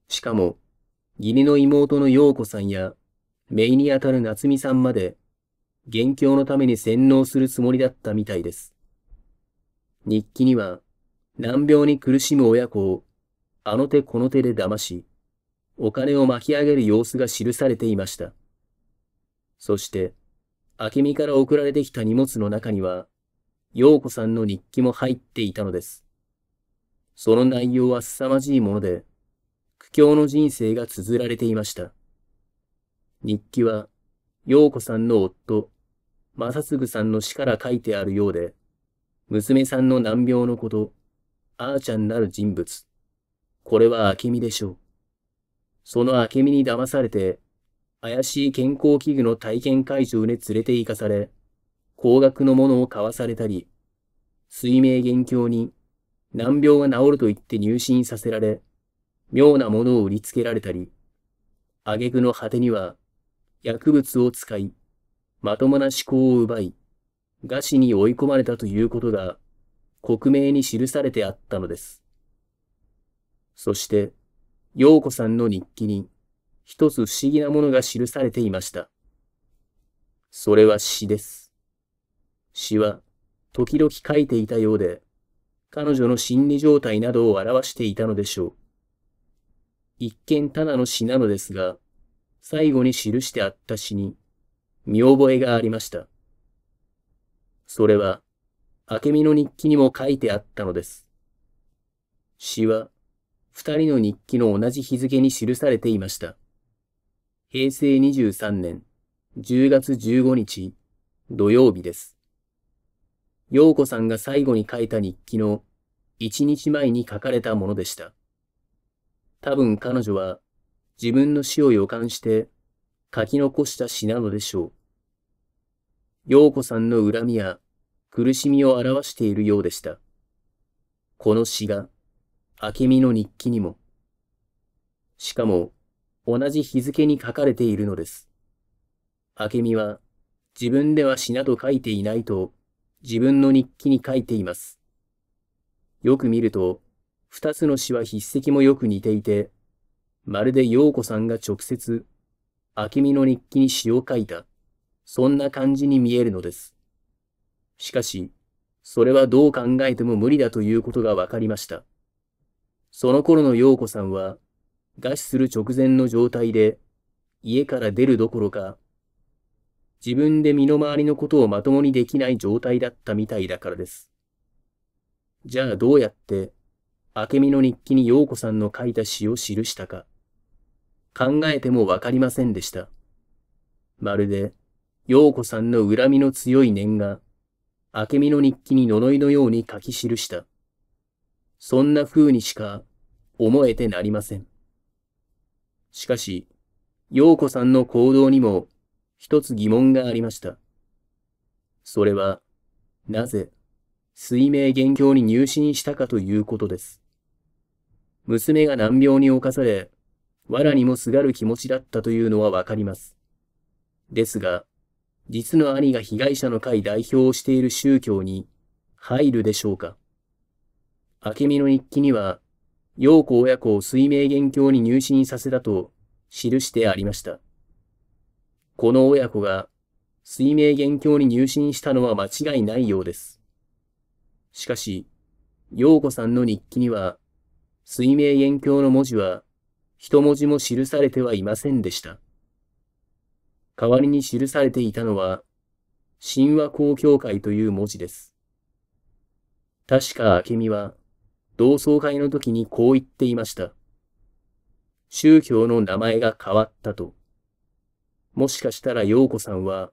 しかも、義理の妹の陽子さんや、姪にあたる夏美さんまで、元凶のために洗脳するつもりだったみたいです。日記には、難病に苦しむ親子を、あの手この手で騙し、お金を巻き上げる様子が記されていました。そして、明美から送られてきた荷物の中には、陽子さんの日記も入っていたのです。その内容は凄まじいもので、苦境の人生が綴られていました。日記は、陽子さんの夫、正嗣さんの死から書いてあるようで、娘さんの難病のこと、あーちゃんなる人物。これは明美でしょう。その明美に騙されて、怪しい健康器具の体験会場で連れて行かされ、高額のものを買わされたり、水明元凶に難病が治ると言って入信させられ、妙なものを売りつけられたり、挙句の果てには、薬物を使い、まともな思考を奪い、餓死に追い込まれたということが、克明に記されてあったのです。そして、陽子さんの日記に、一つ不思議なものが記されていました。それは詩です。詩は、時々書いていたようで、彼女の心理状態などを表していたのでしょう。一見ただの詩なのですが、最後に記してあった詩に、見覚えがありました。それは、明美の日記にも書いてあったのです。詩は、二人の日記の同じ日付に記されていました。平成23年10月15日土曜日です。陽子さんが最後に書いた日記の1日前に書かれたものでした。多分彼女は自分の死を予感して書き残した詩なのでしょう。陽子さんの恨みや苦しみを表しているようでした。この詩が、明美の日記にも、しかも同じ日付に書かれているのです。明美は自分では詩など書いていないと自分の日記に書いています。よく見ると、二つの詩は筆跡もよく似ていて、まるで陽子さんが直接、明美の日記に詩を書いた、そんな感じに見えるのです。しかし、それはどう考えても無理だということが分かりました。その頃の陽子さんは、餓死する直前の状態で、家から出るどころか、自分で身の回りのことをまともにできない状態だったみたいだからです。じゃあどうやって明美の日記に陽子さんの書いた詩を記したか、考えてもわかりませんでした。まるで、陽子さんの恨みの強い念が、明美の日記に呪いのように書き記した。そんな風にしか思えてなりません。しかし、陽子さんの行動にも一つ疑問がありました。それは、なぜ、水明元凶に入信したかということです。娘が難病に侵され、藁にもすがる気持ちだったというのはわかります。ですが、実の兄が被害者の会代表をしている宗教に入るでしょうか。明美の日記には、陽子親子を水明元教に入信させたと記してありました。この親子が水明元教に入信したのは間違いないようです。しかし、陽子さんの日記には、水明遠鏡の文字は、一文字も記されてはいませんでした。代わりに記されていたのは、神話公教会という文字です。確か明美は、同窓会の時にこう言っていました。宗教の名前が変わったと。もしかしたら陽子さんは、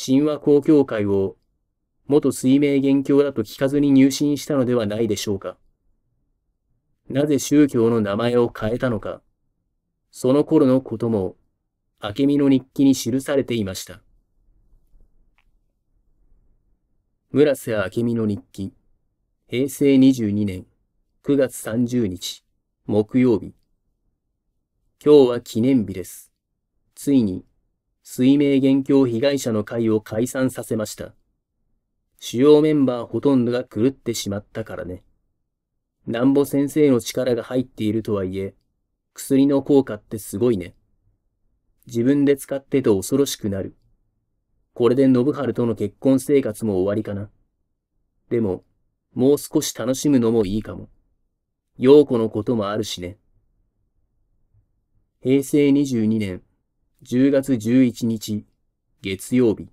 神話公教会を元水明元凶だと聞かずに入信したのではないでしょうか。なぜ宗教の名前を変えたのか、その頃のことも、明美の日記に記されていました。村瀬明美の日記、平成22年9月30日、木曜日。今日は記念日です。ついに、水明元凶被害者の会を解散させました。主要メンバーほとんどが狂ってしまったからね。なんぼ先生の力が入っているとはいえ、薬の効果ってすごいね。自分で使ってと恐ろしくなる。これで信春との結婚生活も終わりかな。でも、もう少し楽しむのもいいかも。陽子のこともあるしね。平成22年10月11日月曜日。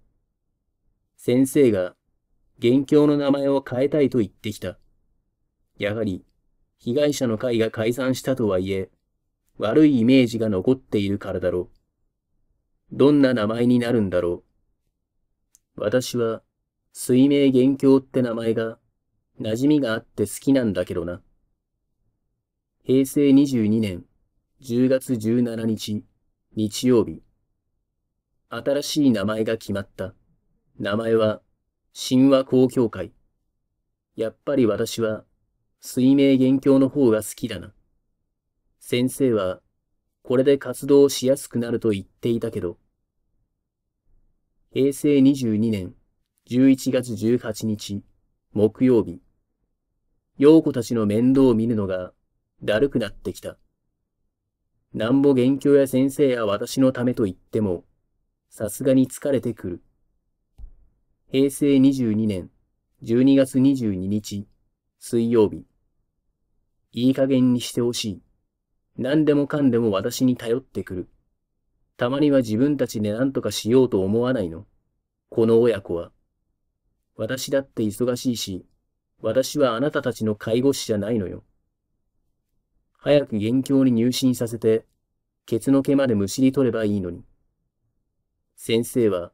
先生が元凶の名前を変えたいと言ってきた。やはり、被害者の会が解散したとはいえ、悪いイメージが残っているからだろう。どんな名前になるんだろう。私は、水明元凶って名前が、馴染みがあって好きなんだけどな。平成22年10月17日、日曜日。新しい名前が決まった。名前は、神話公共会。やっぱり私は、水明元凶の方が好きだな。先生は、これで活動しやすくなると言っていたけど。平成22年11月18日、木曜日。陽子たちの面倒を見るのが、だるくなってきた。なんぼ元凶や先生や私のためと言っても、さすがに疲れてくる。平成22年12月22日、水曜日。いい加減にしてほしい。何でもかんでも私に頼ってくる。たまには自分たちで何とかしようと思わないの。この親子は。私だって忙しいし、私はあなたたちの介護士じゃないのよ。早く元凶に入信させて、ケツの毛までむしり取ればいいのに。先生は、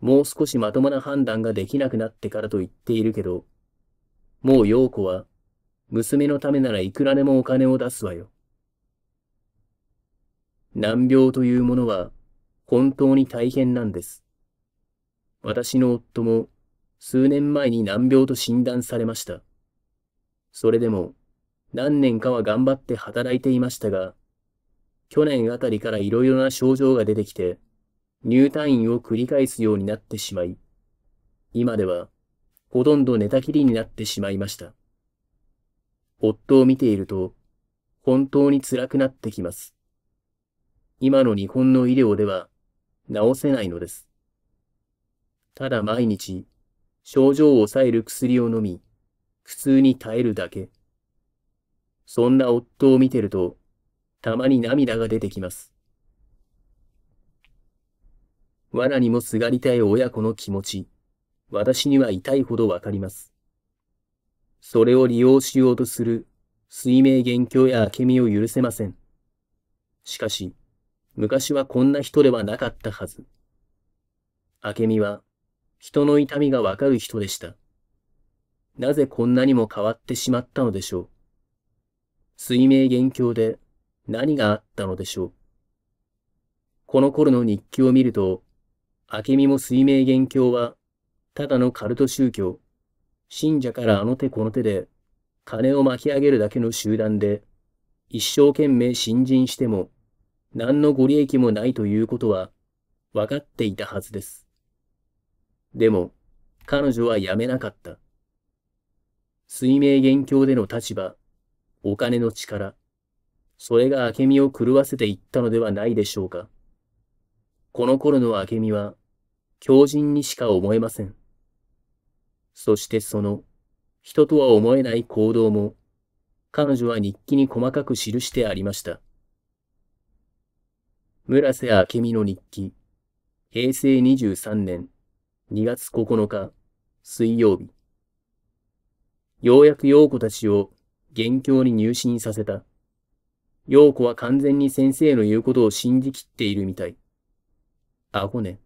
もう少しまともな判断ができなくなってからと言っているけど、もう陽子は、娘のためならいくらでもお金を出すわよ。難病というものは本当に大変なんです。私の夫も数年前に難病と診断されました。それでも何年かは頑張って働いていましたが、去年あたりからいろいろな症状が出てきて、入退院を繰り返すようになってしまい、今ではほとんど寝たきりになってしまいました。夫を見ていると、本当に辛くなってきます。今の日本の医療では治せないのです。ただ毎日、症状を抑える薬を飲み、苦痛に耐えるだけ。そんな夫を見てると、たまに涙が出てきます。罠にもすがりたい親子の気持ち、私には痛いほどわかります。それを利用しようとする水明元凶や明美を許せません。しかし、昔はこんな人ではなかったはず。明美は人の痛みがわかる人でした。なぜこんなにも変わってしまったのでしょう。水明元凶で何があったのでしょう。この頃の日記を見ると、明美も水明元凶は、ただのカルト宗教、信者からあの手この手で金を巻き上げるだけの集団で、一生懸命信人しても、何のご利益もないということは、分かっていたはずです。でも、彼女は辞めなかった。水明元凶での立場、お金の力、それが明美を狂わせていったのではないでしょうか。この頃の明美は、狂人にしか思えません。そしてその、人とは思えない行動も、彼女は日記に細かく記してありました。村瀬明美の日記、平成23年2月9日、水曜日。ようやく陽子たちを元凶に入信させた。陽子は完全に先生の言うことを信じきっているみたい。あごね。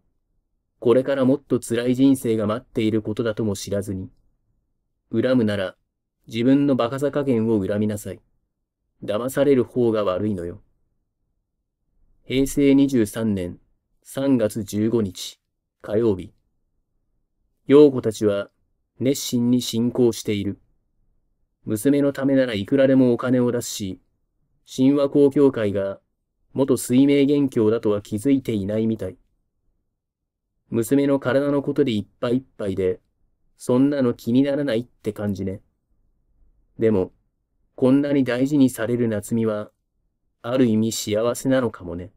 これからもっと辛い人生が待っていることだとも知らずに、恨むなら自分のバカさ加減を恨みなさい。騙される方が悪いのよ。平成23年3月15日火曜日。陽子たちは熱心に信仰している。娘のためならいくらでもお金を出すし、神話公教会が元水明元凶だとは気づいていないみたい。娘の体のことでいっぱいいっぱいで、そんなの気にならないって感じね。でも、こんなに大事にされる夏美は、ある意味幸せなのかもね。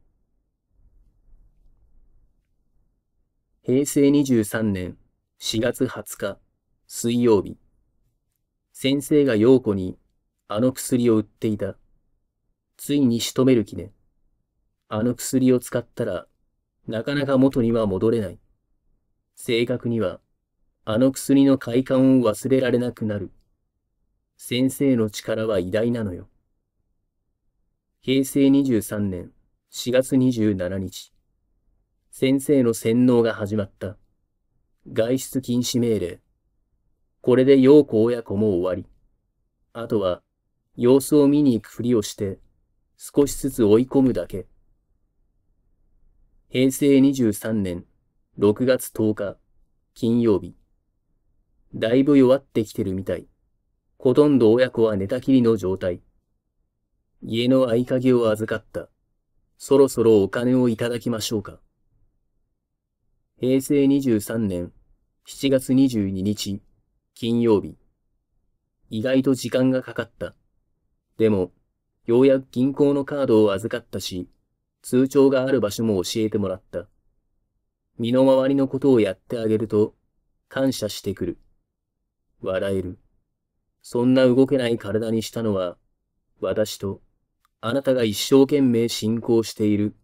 平成23年4月20日、水曜日。先生が陽子に、あの薬を売っていた。ついに仕留める気ね。あの薬を使ったら、なかなか元には戻れない。正確には、あの薬の快感を忘れられなくなる。先生の力は偉大なのよ。平成23年4月27日、先生の洗脳が始まった。外出禁止命令。これで陽子親子も終わり。あとは、様子を見に行くふりをして、少しずつ追い込むだけ。平成23年6月10日、金曜日。だいぶ弱ってきてるみたい。ほとんど親子は寝たきりの状態。家の合鍵を預かった。そろそろお金をいただきましょうか。平成23年7月22日、金曜日。意外と時間がかかった。でも、ようやく銀行のカードを預かったし、通帳がある場所も教えてもらった。身の回りのことをやってあげると、感謝してくる。笑える。そんな動けない体にしたのは、私と、あなたが一生懸命信仰している、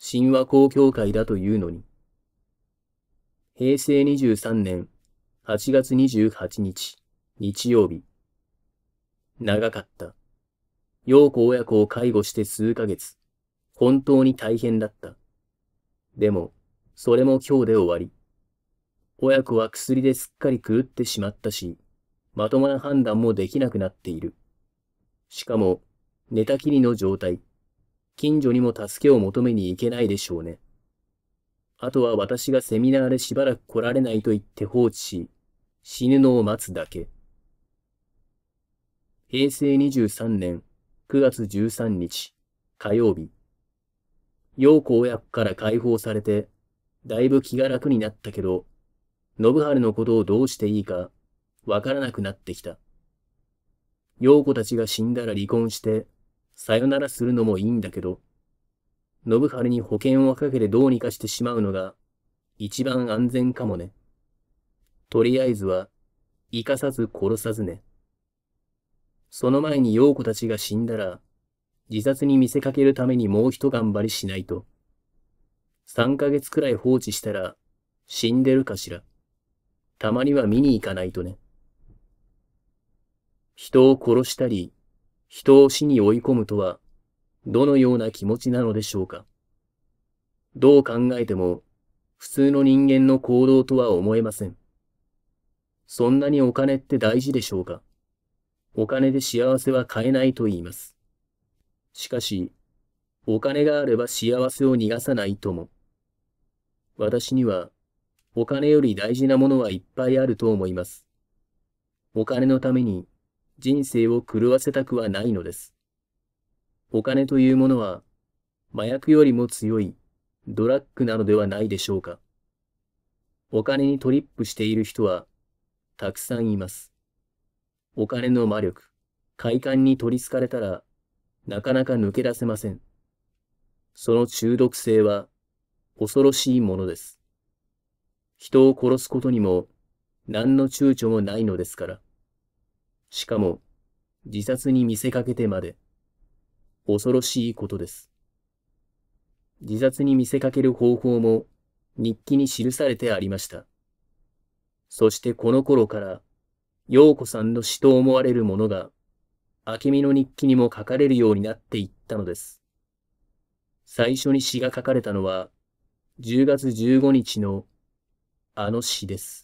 神話公教会だというのに。平成23年8月28日、日曜日。長かった。陽子親子を介護して数ヶ月。本当に大変だった。でも、それも今日で終わり。親子は薬ですっかり狂ってしまったし、まともな判断もできなくなっている。しかも、寝たきりの状態。近所にも助けを求めに行けないでしょうね。あとは私がセミナーでしばらく来られないと言って放置し、死ぬのを待つだけ。平成23年9月13日火曜日。陽子親子から解放されてだいぶ気が楽になったけど、信春のことをどうしていいか、わからなくなってきた。洋子たちが死んだら離婚して、さよならするのもいいんだけど、信春に保険をかけてどうにかしてしまうのが、一番安全かもね。とりあえずは、生かさず殺さずね。その前に洋子たちが死んだら、自殺に見せかけるためにもう一頑張りしないと。3ヶ月くらい放置したら死んでるかしら。たまには見に行かないとね。人を殺したり、人を死に追い込むとは、どのような気持ちなのでしょうか。どう考えても、普通の人間の行動とは思えません。そんなにお金って大事でしょうか。お金で幸せは買えないと言います。しかし、お金があれば幸せを逃がさないとも。私には、お金より大事なものはいっぱいあると思います。お金のために人生を狂わせたくはないのです。お金というものは、麻薬よりも強いドラッグなのではないでしょうか。お金にトリップしている人は、たくさんいます。お金の魔力、快感に取り憑かれたら、なかなか抜け出せません。その中毒性は、恐ろしいものです。人を殺すことにも何の躊躇もないのですから。しかも自殺に見せかけてまで恐ろしいことです。自殺に見せかける方法も日記に記されてありました。そしてこの頃から陽子さんの死と思われるものが明美の日記にも書かれるようになっていったのです。最初に詩が書かれたのは10月15日のあの詩です。